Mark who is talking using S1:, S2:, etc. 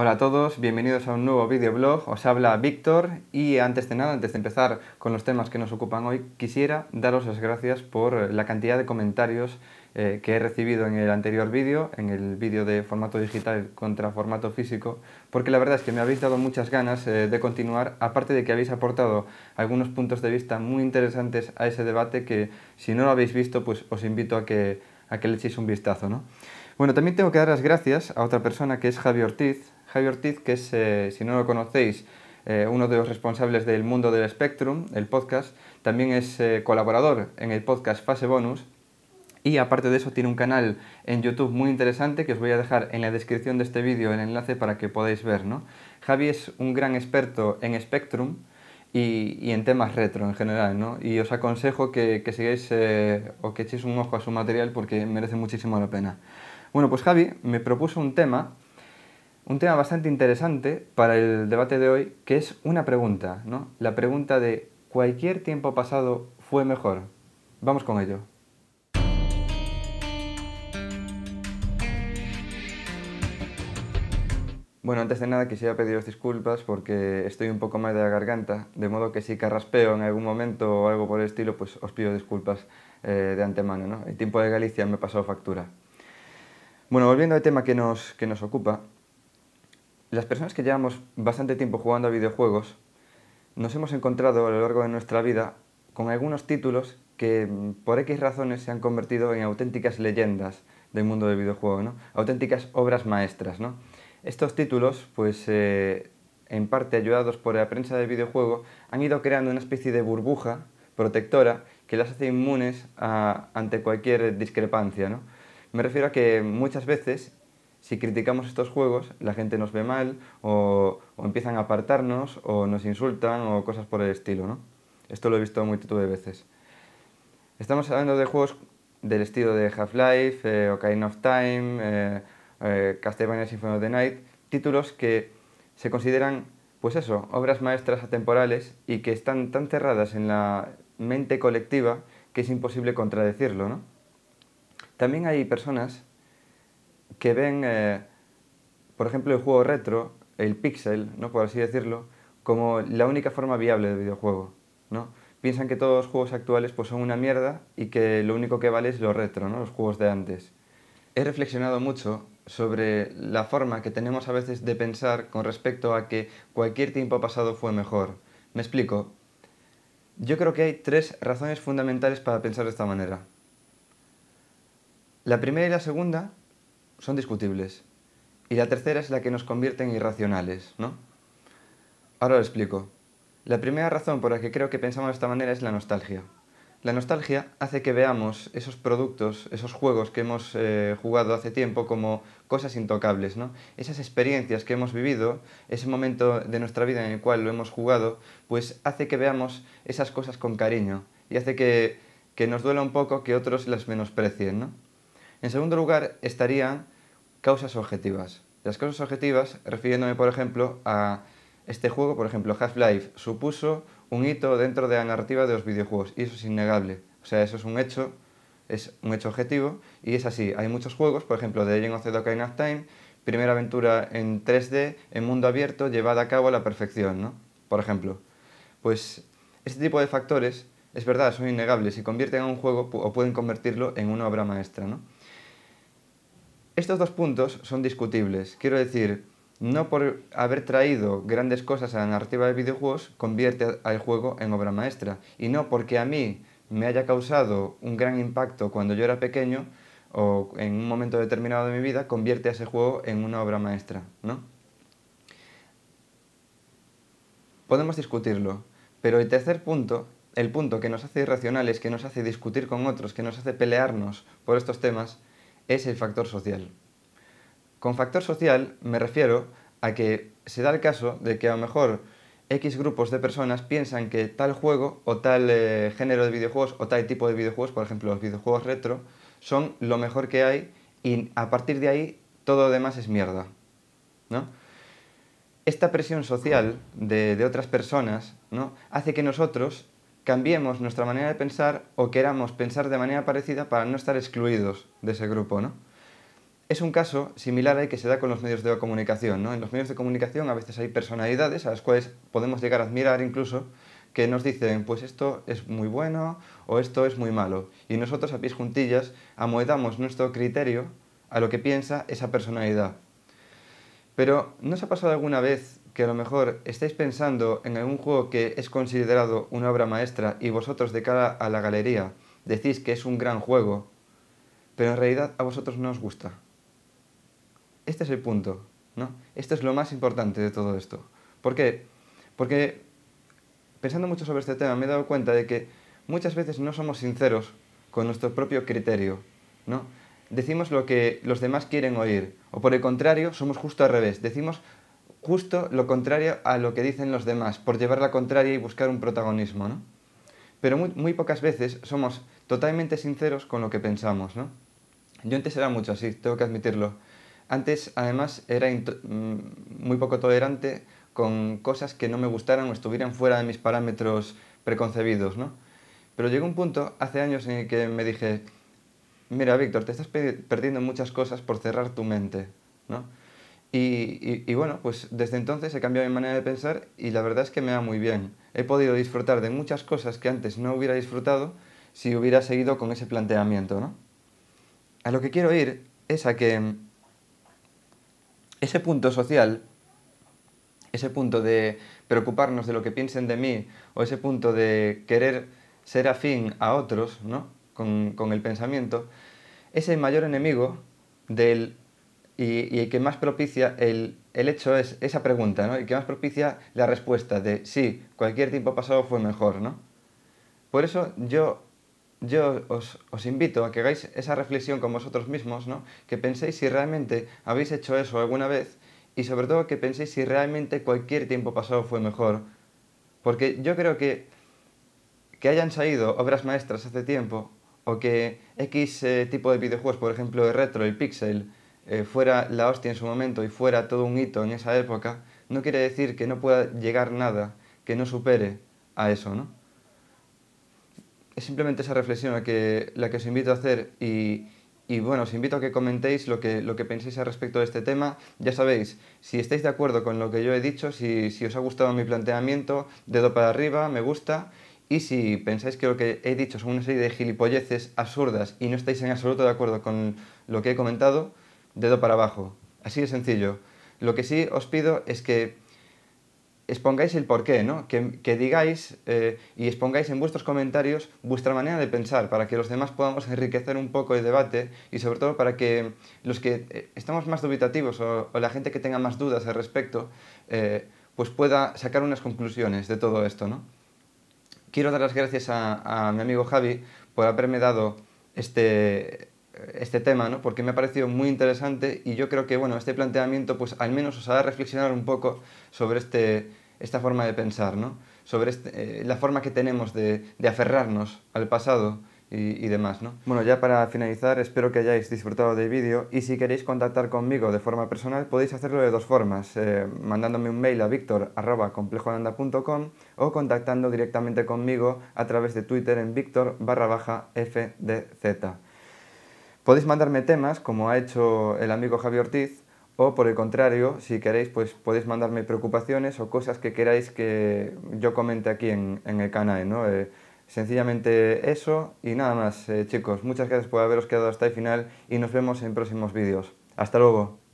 S1: Hola a todos, bienvenidos a un nuevo videoblog, os habla Víctor y antes de nada, antes de empezar con los temas que nos ocupan hoy, quisiera daros las gracias por la cantidad de comentarios eh, que he recibido en el anterior vídeo, en el vídeo de formato digital contra formato físico, porque la verdad es que me habéis dado muchas ganas eh, de continuar, aparte de que habéis aportado algunos puntos de vista muy interesantes a ese debate que si no lo habéis visto, pues os invito a que, a que le echéis un vistazo. ¿no? Bueno, también tengo que dar las gracias a otra persona que es Javi Ortiz, Javier Ortiz, que es, eh, si no lo conocéis, eh, uno de los responsables del mundo del Spectrum, el podcast, también es eh, colaborador en el podcast Fase Bonus y aparte de eso tiene un canal en YouTube muy interesante que os voy a dejar en la descripción de este vídeo el enlace para que podáis ver. ¿no? Javi es un gran experto en Spectrum y, en temas retro en general ¿no? y os aconsejo que, sigáis o que echéis un ojo a su material porque merece muchísimo la pena. Bueno, pues Javi me propuso un tema un tema bastante interesante para el debate de hoy, que es una pregunta, ¿no? La pregunta de ¿cualquier tiempo pasado fue mejor? Vamos con ello. Bueno, antes de nada quisiera pediros disculpas porque estoy un poco más de la garganta, de modo que si carraspeo en algún momento o algo por el estilo, pues os pido disculpas eh, de antemano. ¿no? El tiempo de Galicia me pasado factura. Bueno, volviendo al tema que nos, que nos ocupa, las personas que llevamos bastante tiempo jugando a videojuegos, nos hemos encontrado a lo largo de nuestra vida con algunos títulos que mm, por X razones se han convertido en auténticas leyendas del mundo del videojuego, auténticas obras maestras. Estos títulos, pues eh, en parte ayudados por la prensa del videojuego, han ido creando una especie de burbuja protectora que las hace inmunes ante cualquier discrepancia. Me refiero a que muchas veces si criticamos estos juegos, la gente nos ve mal o, empiezan a apartarnos o nos insultan o cosas por el estilo, ¿no? Esto lo he visto multitud de veces. Estamos hablando de juegos del estilo de Half-Life, o eh, Ocarina of Time, eh, eh, Castlevania Symphony of the Night, títulos que se consideran, pues eso, obras maestras atemporales y que están tan cerradas en la mente colectiva que es imposible contradecirlo, También hay personas que ven, eh, por ejemplo, el juego retro, el pixel, ¿no? por así decirlo, como la única forma viable de videojuego. ¿no? Piensan que todos los juegos actuales pues, son una mierda y que lo único que vale es lo retro, ¿no? los juegos de antes. He reflexionado mucho sobre la forma que tenemos a veces de pensar con respecto a que cualquier tiempo pasado fue mejor. Me explico. Yo creo que hay tres razones fundamentales para pensar de esta manera. La primera y la segunda son discutibles. Y la tercera es la que nos convierte en irracionales, ¿no? Ahora lo explico. La primera razón por la que creo que pensamos de esta manera es la nostalgia. La nostalgia hace que veamos esos productos, esos juegos que hemos eh, jugado hace tiempo como cosas intocables, ¿no? Esas experiencias que hemos vivido, ese momento de nuestra vida en el cual lo hemos jugado, pues hace que veamos esas cosas con cariño y hace que, que nos duela un poco que otros las menosprecien, ¿no? En segundo lugar, estarían causas objetivas. Las causas objetivas, refiriéndome por ejemplo a este juego, por ejemplo Half-Life, supuso un hito dentro de la narrativa de los videojuegos y eso es innegable. O sea, eso es un hecho, es un hecho objetivo y es así. Hay muchos juegos, por ejemplo The Legend of the Time, primera aventura en 3D, en mundo abierto, llevada a cabo a la perfección, Por ejemplo. Pues este tipo de factores, es verdad, son innegables y convierten a un juego o pueden convertirlo en una obra maestra, ¿no? Estos dos puntos son discutibles. Quiero decir, no por haber traído grandes cosas a la narrativa de videojuegos convierte al juego en obra maestra. Y no porque a mí me haya causado un gran impacto cuando yo era pequeño o en un momento determinado de mi vida convierte a ese juego en una obra maestra, ¿no? Podemos discutirlo, pero el tercer punto, el punto que nos hace irracionales, que nos hace discutir con otros, que nos hace pelearnos por estos temas, es el factor social. Con factor social me refiero a que se da el caso de que a lo mejor X grupos de personas piensan que tal juego o tal eh, género de videojuegos o tal tipo de videojuegos, por ejemplo los videojuegos retro, son lo mejor que hay y a partir de ahí todo lo demás es mierda. ¿no? Esta presión social de, de otras personas ¿no? hace que nosotros cambiemos nuestra manera de pensar o queramos pensar de manera parecida para no estar excluidos de ese grupo, ¿no? Es un caso similar al que se da con los medios de comunicación, ¿no? En los medios de comunicación a veces hay personalidades a las cuales podemos llegar a admirar incluso que nos dicen, pues esto es muy bueno o esto es muy malo. Y nosotros a pies juntillas amoedamos nuestro criterio a lo que piensa esa personalidad. Pero ¿no ha pasado alguna vez que a lo mejor estáis pensando en algún juego que es considerado una obra maestra y vosotros de cara a la galería decís que es un gran juego, pero en realidad a vosotros no os gusta. Este es el punto, ¿no? Esto es lo más importante de todo esto. ¿Por qué? Porque pensando mucho sobre este tema me he dado cuenta de que muchas veces no somos sinceros con nuestro propio criterio, ¿no? Decimos lo que los demás quieren oír, o por el contrario, somos justo al revés, decimos justo lo contrario a lo que dicen los demás, por llevar la contraria y buscar un protagonismo, ¿no? Pero muy, pocas veces somos totalmente sinceros con lo que pensamos, ¿no? Yo antes era mucho así, tengo que admitirlo. Antes, además, era mm, muy poco tolerante con cosas que no me gustaran o estuvieran fuera de mis parámetros preconcebidos, ¿no? Pero llegó un punto hace años en el que me dije, mira, Víctor, te estás perdiendo muchas cosas por cerrar tu mente, ¿no? Y, bueno, pues desde entonces he cambiado mi manera de pensar y la verdad es que me va muy bien. He podido disfrutar de muchas cosas que antes no hubiera disfrutado si hubiera seguido con ese planteamiento, A lo que quiero ir es a que ese punto social, ese punto de preocuparnos de lo que piensen de mí o ese punto de querer ser afín a otros, ¿no? Con, con el pensamiento, es el mayor enemigo del y, el que más propicia el, hecho es esa pregunta, ¿no? Y que más propicia la respuesta de sí, cualquier tiempo pasado fue mejor, ¿no? Por eso yo, yo os, invito a que hagáis esa reflexión con vosotros mismos, ¿no? Que penséis si realmente habéis hecho eso alguna vez y sobre todo que penséis si realmente cualquier tiempo pasado fue mejor. Porque yo creo que que hayan salido obras maestras hace tiempo o que X eh, tipo de videojuegos, por ejemplo el Retro, el Pixel, eh, fuera la hostia en su momento y fuera todo un hito en esa época, no quiere decir que no pueda llegar nada que no supere a eso, ¿no? Es simplemente esa reflexión la que, os invito a hacer y, bueno, os invito a que comentéis lo que, lo que penséis al respecto de este tema. Ya sabéis, si estáis de acuerdo con lo que yo he dicho, si, si, os ha gustado mi planteamiento, dedo para arriba, me gusta. Y si pensáis que lo que he dicho son una serie de gilipolleces absurdas y no estáis en absoluto de acuerdo con lo que he comentado, dedo para abajo. Así de sencillo. Lo que sí os pido es que expongáis el porqué, ¿no? Que, digáis eh, y expongáis en vuestros comentarios vuestra manera de pensar para que los demás podamos enriquecer un poco el debate y sobre todo para que los que eh, estamos más dubitativos o, la gente que tenga más dudas al respecto eh, pues pueda sacar unas conclusiones de todo esto, ¿no? Quiero dar las gracias a mi amigo Javi por haberme dado este, este tema, ¿no? porque me ha parecido muy interesante y yo creo que bueno, este planteamiento pues, al menos os hará reflexionar un poco sobre este, esta forma de pensar, ¿no? sobre este, eh, la forma que tenemos de, aferrarnos al pasado y, demás, ¿no? Bueno, ya para finalizar, espero que hayáis disfrutado del vídeo y si queréis contactar conmigo de forma personal podéis hacerlo de dos formas, eh, mandándome un mail a victor.complejoanda.com o contactando directamente conmigo a través de Twitter en victor barra baja fdz. Podéis mandarme temas, como ha hecho el amigo Javier Ortiz, o por el contrario, si queréis, pues podéis mandarme preocupaciones o cosas que queráis que yo comente aquí en, el canal, ¿no? Eh, sencillamente eso y nada más, eh, chicos. Muchas gracias por haberos quedado hasta el final y nos vemos en próximos vídeos. Hasta luego.